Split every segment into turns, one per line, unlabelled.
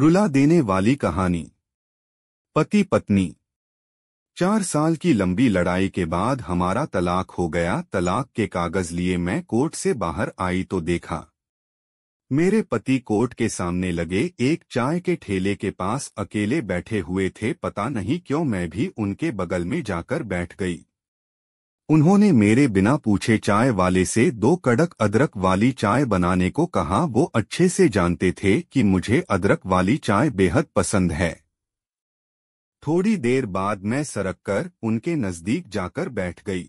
रुला देने वाली कहानी पति पत्नी चार साल की लंबी लड़ाई के बाद हमारा तलाक हो गया तलाक के कागज लिए मैं कोर्ट से बाहर आई तो देखा मेरे पति कोर्ट के सामने लगे एक चाय के ठेले के पास अकेले बैठे हुए थे पता नहीं क्यों मैं भी उनके बगल में जाकर बैठ गई उन्होंने मेरे बिना पूछे चाय वाले से दो कड़क अदरक वाली चाय बनाने को कहा वो अच्छे से जानते थे कि मुझे अदरक वाली चाय बेहद पसंद है थोड़ी देर बाद मैं सरक कर उनके नज़दीक जाकर बैठ गई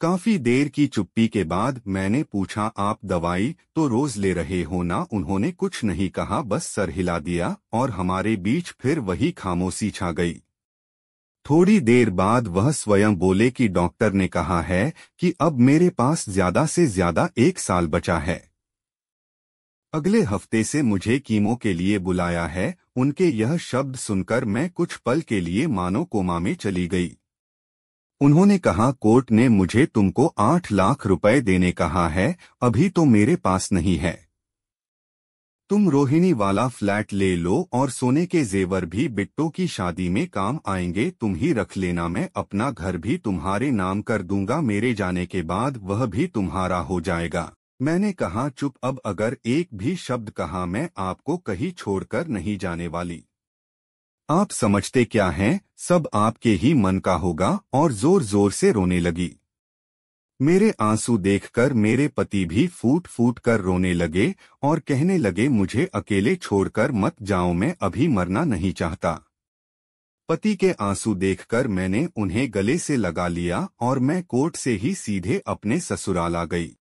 काफी देर की चुप्पी के बाद मैंने पूछा आप दवाई तो रोज ले रहे हो ना उन्होंने कुछ नहीं कहा बस सर हिला दिया और हमारे बीच फिर वही खामोशी छा गई थोड़ी देर बाद वह स्वयं बोले कि डॉक्टर ने कहा है कि अब मेरे पास ज्यादा से ज्यादा एक साल बचा है अगले हफ्ते से मुझे कीमो के लिए बुलाया है उनके यह शब्द सुनकर मैं कुछ पल के लिए मानो कोमा में चली गई उन्होंने कहा कोर्ट ने मुझे तुमको आठ लाख रुपए देने कहा है अभी तो मेरे पास नहीं है तुम रोहिणी वाला फ्लैट ले लो और सोने के जेवर भी बिट्टो की शादी में काम आएंगे तुम ही रख लेना मैं अपना घर भी तुम्हारे नाम कर दूंगा मेरे जाने के बाद वह भी तुम्हारा हो जाएगा मैंने कहा चुप अब अगर एक भी शब्द कहा मैं आपको कहीं छोड़कर नहीं जाने वाली आप समझते क्या हैं सब आपके ही मन का होगा और जोर जोर से रोने लगी मेरे आंसू देखकर मेरे पति भी फूट फूट कर रोने लगे और कहने लगे मुझे अकेले छोड़कर मत जाओ मैं अभी मरना नहीं चाहता पति के आंसू देखकर मैंने उन्हें गले से लगा लिया और मैं कोर्ट से ही सीधे अपने ससुराल आ गई